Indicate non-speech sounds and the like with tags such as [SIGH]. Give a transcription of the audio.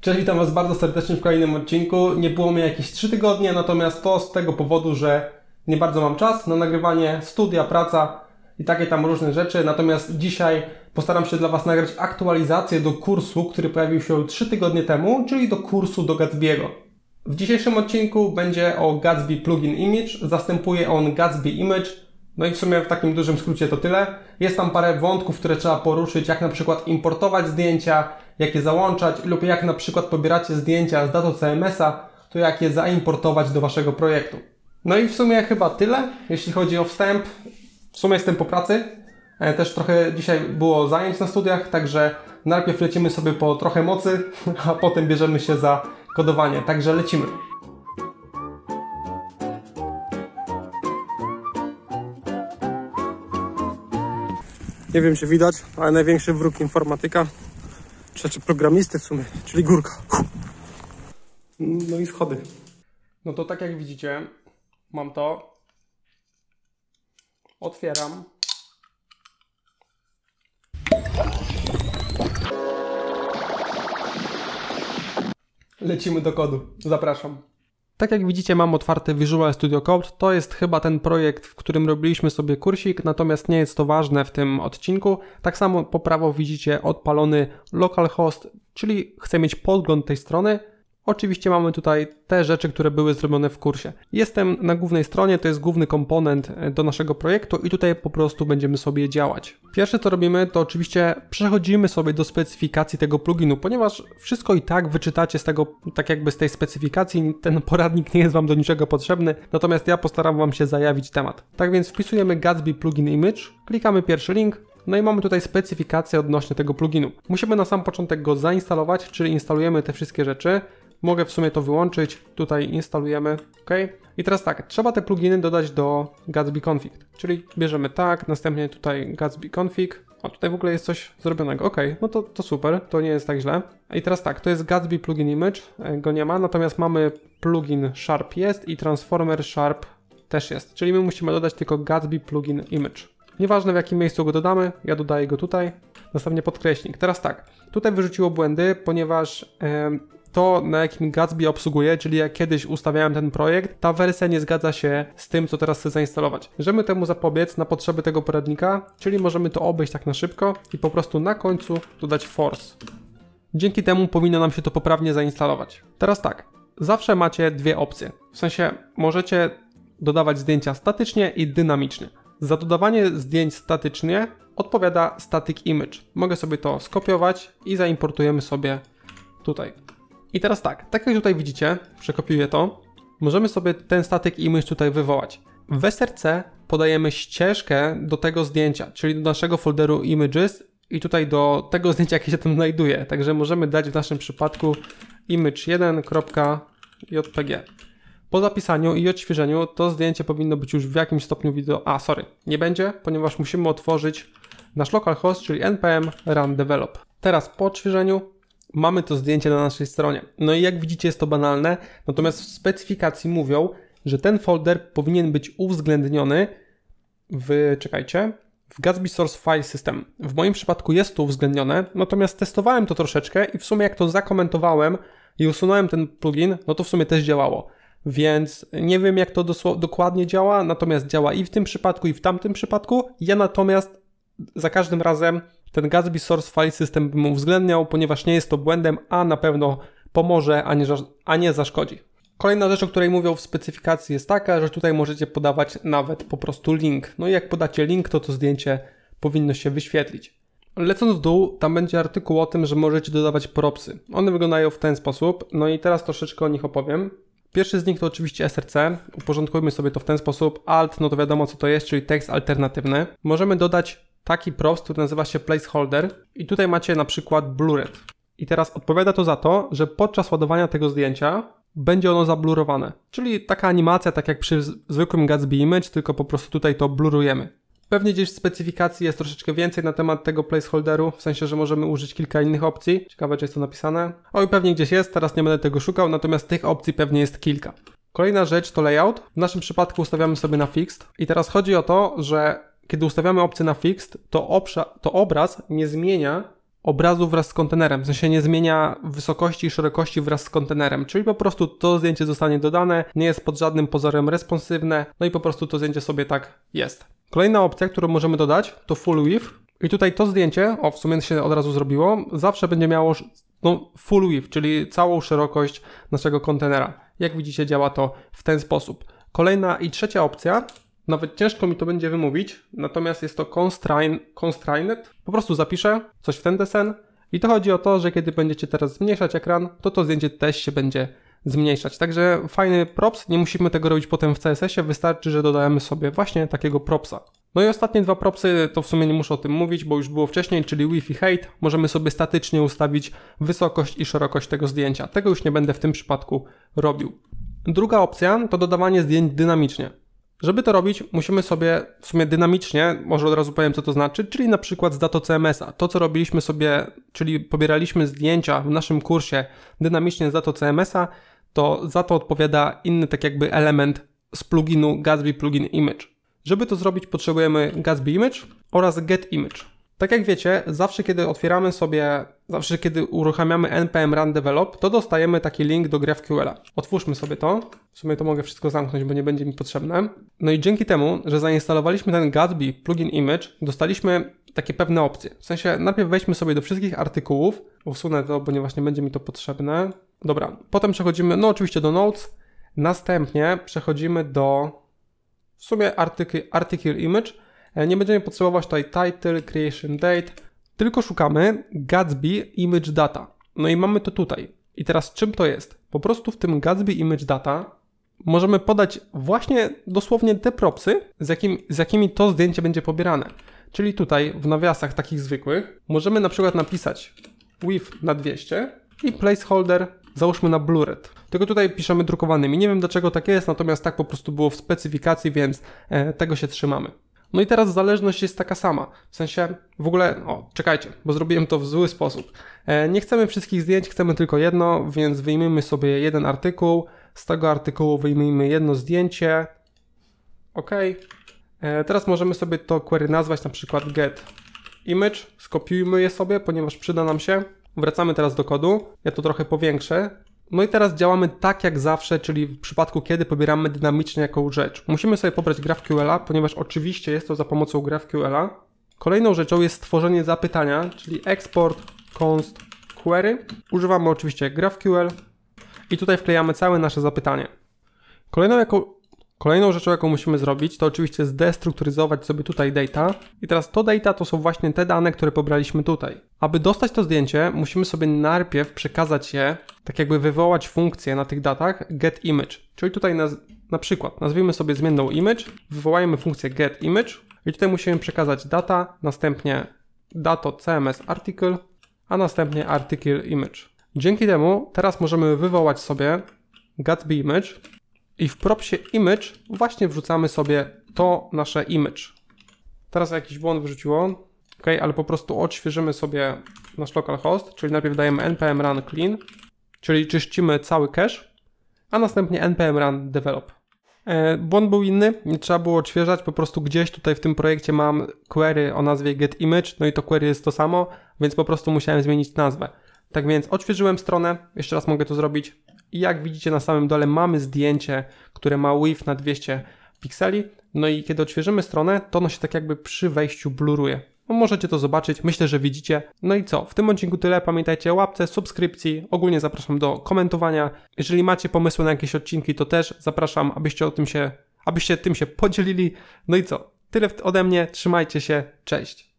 Cześć, witam Was bardzo serdecznie w kolejnym odcinku. Nie było mnie jakieś 3 tygodnie, natomiast to z tego powodu, że nie bardzo mam czas na nagrywanie, studia, praca i takie tam różne rzeczy. Natomiast dzisiaj postaram się dla Was nagrać aktualizację do kursu, który pojawił się 3 tygodnie temu, czyli do kursu do Gatsby'ego. W dzisiejszym odcinku będzie o Gatsby Plugin Image, zastępuje on Gatsby Image, no i w sumie w takim dużym skrócie to tyle. Jest tam parę wątków, które trzeba poruszyć, jak na przykład importować zdjęcia, jak je załączać lub jak na przykład pobieracie zdjęcia z datą CMS-a, to jak je zaimportować do Waszego projektu. No i w sumie chyba tyle, jeśli chodzi o wstęp. W sumie jestem po pracy. E, też trochę dzisiaj było zajęć na studiach, także najpierw lecimy sobie po trochę mocy, [LAUGHS] a potem bierzemy się za kodowanie. Także lecimy. Nie wiem, czy widać, ale największy wróg informatyka rzeczy programisty w sumie, czyli górka. No i schody. No to tak jak widzicie, mam to. Otwieram. Lecimy do kodu. Zapraszam. Tak jak widzicie mam otwarty Visual Studio Code, to jest chyba ten projekt, w którym robiliśmy sobie kursik, natomiast nie jest to ważne w tym odcinku. Tak samo po prawo widzicie odpalony localhost, czyli chcę mieć podgląd tej strony, Oczywiście mamy tutaj te rzeczy, które były zrobione w kursie. Jestem na głównej stronie, to jest główny komponent e, do naszego projektu i tutaj po prostu będziemy sobie działać. Pierwsze co robimy to oczywiście przechodzimy sobie do specyfikacji tego pluginu, ponieważ wszystko i tak wyczytacie z tego, tak jakby z tej specyfikacji, ten poradnik nie jest Wam do niczego potrzebny, natomiast ja postaram Wam się zajawić temat. Tak więc wpisujemy Gatsby Plugin Image, klikamy pierwszy link, no i mamy tutaj specyfikację odnośnie tego pluginu. Musimy na sam początek go zainstalować, czyli instalujemy te wszystkie rzeczy. Mogę w sumie to wyłączyć, tutaj instalujemy, ok. I teraz tak, trzeba te pluginy dodać do Gatsby Config, czyli bierzemy tak, następnie tutaj Gatsby Config, o, tutaj w ogóle jest coś zrobionego. Ok, no to, to super, to nie jest tak źle. I teraz tak, to jest Gatsby plugin image, e, go nie ma, natomiast mamy plugin Sharp jest i Transformer Sharp też jest. Czyli my musimy dodać tylko Gatsby plugin image. Nieważne w jakim miejscu go dodamy, ja dodaję go tutaj. Następnie podkreśnik. Teraz tak, tutaj wyrzuciło błędy, ponieważ to, na jakim Gatsby obsługuje, czyli jak kiedyś ustawiałem ten projekt, ta wersja nie zgadza się z tym, co teraz chcę zainstalować. Możemy temu zapobiec na potrzeby tego poradnika, czyli możemy to obejść tak na szybko i po prostu na końcu dodać force. Dzięki temu powinno nam się to poprawnie zainstalować. Teraz tak, zawsze macie dwie opcje. W sensie możecie dodawać zdjęcia statycznie i dynamicznie. Za dodawanie zdjęć statycznie odpowiada static image. Mogę sobie to skopiować i zaimportujemy sobie tutaj. I teraz tak, tak jak tutaj widzicie, przekopiuję to, możemy sobie ten statyk image tutaj wywołać. W SRC podajemy ścieżkę do tego zdjęcia, czyli do naszego folderu images i tutaj do tego zdjęcia, jakie się tam znajduje. Także możemy dać w naszym przypadku image1.jpg. Po zapisaniu i odświeżeniu to zdjęcie powinno być już w jakimś stopniu wideo. A, sorry, nie będzie, ponieważ musimy otworzyć nasz localhost, czyli npm run develop. Teraz po odświeżeniu mamy to zdjęcie na naszej stronie. No i jak widzicie, jest to banalne, natomiast w specyfikacji mówią, że ten folder powinien być uwzględniony w, czekajcie, w Gatsby Source File System. W moim przypadku jest to uwzględnione, natomiast testowałem to troszeczkę i w sumie jak to zakomentowałem i usunąłem ten plugin, no to w sumie też działało. Więc nie wiem jak to dokładnie działa, natomiast działa i w tym przypadku i w tamtym przypadku. Ja natomiast za każdym razem ten Gatsby Source File System bym uwzględniał, ponieważ nie jest to błędem, a na pewno pomoże, a nie, a nie zaszkodzi. Kolejna rzecz, o której mówią w specyfikacji jest taka, że tutaj możecie podawać nawet po prostu link. No i jak podacie link, to to zdjęcie powinno się wyświetlić. Lecąc w dół, tam będzie artykuł o tym, że możecie dodawać propsy. One wyglądają w ten sposób, no i teraz troszeczkę o nich opowiem. Pierwszy z nich to oczywiście SRC. Uporządkujmy sobie to w ten sposób. Alt, no to wiadomo co to jest, czyli tekst alternatywny. Możemy dodać taki props, który nazywa się placeholder i tutaj macie na przykład blurred I teraz odpowiada to za to, że podczas ładowania tego zdjęcia będzie ono zablurowane. Czyli taka animacja, tak jak przy zwykłym Gatsby Image, tylko po prostu tutaj to blurujemy. Pewnie gdzieś w specyfikacji jest troszeczkę więcej na temat tego placeholderu, w sensie, że możemy użyć kilka innych opcji. Ciekawe, czy jest to napisane. Oj, pewnie gdzieś jest, teraz nie będę tego szukał, natomiast tych opcji pewnie jest kilka. Kolejna rzecz to layout. W naszym przypadku ustawiamy sobie na fixed i teraz chodzi o to, że kiedy ustawiamy opcję na fixed, to, to obraz nie zmienia obrazu wraz z kontenerem, w sensie nie zmienia wysokości i szerokości wraz z kontenerem, czyli po prostu to zdjęcie zostanie dodane, nie jest pod żadnym pozorem responsywne, no i po prostu to zdjęcie sobie tak jest. Kolejna opcja, którą możemy dodać to full width i tutaj to zdjęcie, o w sumie się od razu zrobiło, zawsze będzie miało no, full width, czyli całą szerokość naszego kontenera. Jak widzicie działa to w ten sposób. Kolejna i trzecia opcja nawet ciężko mi to będzie wymówić, natomiast jest to constrain, constrained. Po prostu zapiszę coś w ten desen i to chodzi o to, że kiedy będziecie teraz zmniejszać ekran, to to zdjęcie też się będzie zmniejszać. Także fajny props, nie musimy tego robić potem w CSS-ie, wystarczy, że dodajemy sobie właśnie takiego propsa. No i ostatnie dwa propsy, to w sumie nie muszę o tym mówić, bo już było wcześniej, czyli width fi Height. Możemy sobie statycznie ustawić wysokość i szerokość tego zdjęcia. Tego już nie będę w tym przypadku robił. Druga opcja to dodawanie zdjęć dynamicznie. Żeby to robić, musimy sobie w sumie dynamicznie, może od razu powiem co to znaczy, czyli na przykład z dato CMS-a. To co robiliśmy sobie, czyli pobieraliśmy zdjęcia w naszym kursie dynamicznie z dato CMS-a, to za to odpowiada inny tak jakby element z pluginu Gatsby Plugin Image. Żeby to zrobić potrzebujemy Gatsby Image oraz Get Image. Tak jak wiecie, zawsze kiedy otwieramy sobie, zawsze kiedy uruchamiamy npm run develop, to dostajemy taki link do GraphQL. Otwórzmy sobie to. W sumie to mogę wszystko zamknąć, bo nie będzie mi potrzebne. No i dzięki temu, że zainstalowaliśmy ten Gatsby plugin image, dostaliśmy takie pewne opcje. W sensie najpierw wejdźmy sobie do wszystkich artykułów. Usunę to, ponieważ nie będzie mi to potrzebne. Dobra, potem przechodzimy, no oczywiście do notes. Następnie przechodzimy do w sumie artyki, article image E, nie będziemy potrzebować tutaj title, creation date, tylko szukamy Gatsby image data. No i mamy to tutaj. I teraz czym to jest? Po prostu w tym Gatsby image data możemy podać właśnie dosłownie te propsy, z, jakim, z jakimi to zdjęcie będzie pobierane. Czyli tutaj w nawiasach takich zwykłych możemy na przykład napisać with na 200 i placeholder załóżmy na blurred. Tylko tutaj piszemy drukowanymi. Nie wiem dlaczego tak jest, natomiast tak po prostu było w specyfikacji, więc e, tego się trzymamy. No i teraz zależność jest taka sama. W sensie w ogóle, o, czekajcie, bo zrobiłem to w zły sposób. E, nie chcemy wszystkich zdjęć, chcemy tylko jedno, więc wyjmijmy sobie jeden artykuł. Z tego artykułu wyjmijmy jedno zdjęcie. OK. E, teraz możemy sobie to query nazwać na przykład get image. Skopiujmy je sobie, ponieważ przyda nam się. Wracamy teraz do kodu. Ja to trochę powiększę, no i teraz działamy tak jak zawsze, czyli w przypadku kiedy pobieramy dynamicznie jaką rzecz. Musimy sobie pobrać GraphQL-a, ponieważ oczywiście jest to za pomocą GraphQL-a. Kolejną rzeczą jest stworzenie zapytania, czyli export const query. Używamy oczywiście GraphQL i tutaj wklejamy całe nasze zapytanie. Kolejną jaką Kolejną rzeczą, jaką musimy zrobić, to oczywiście zdestrukturyzować sobie tutaj data. I teraz to data to są właśnie te dane, które pobraliśmy tutaj. Aby dostać to zdjęcie, musimy sobie najpierw przekazać je, tak jakby wywołać funkcję na tych datach getImage. Czyli tutaj na, na przykład nazwijmy sobie zmienną image, wywołajmy funkcję getImage i tutaj musimy przekazać data, następnie dato CMS article, a następnie article image. Dzięki temu teraz możemy wywołać sobie Gatsby image i w propsie image właśnie wrzucamy sobie to nasze image. Teraz jakiś błąd wyrzuciło, ok, ale po prostu odświeżymy sobie nasz localhost, czyli najpierw dajemy npm run clean, czyli czyścimy cały cache, a następnie npm run develop. E, błąd był inny, nie trzeba było odświeżać, po prostu gdzieś tutaj w tym projekcie mam query o nazwie get image, no i to query jest to samo, więc po prostu musiałem zmienić nazwę. Tak więc odświeżyłem stronę, jeszcze raz mogę to zrobić, i jak widzicie na samym dole mamy zdjęcie, które ma width na 200 pikseli. No i kiedy odświeżymy stronę, to ono się tak jakby przy wejściu bluruje. No możecie to zobaczyć, myślę, że widzicie. No i co, w tym odcinku tyle. Pamiętajcie o łapce, subskrypcji, ogólnie zapraszam do komentowania. Jeżeli macie pomysły na jakieś odcinki, to też zapraszam, abyście o tym się, abyście tym się podzielili. No i co, tyle ode mnie, trzymajcie się, cześć.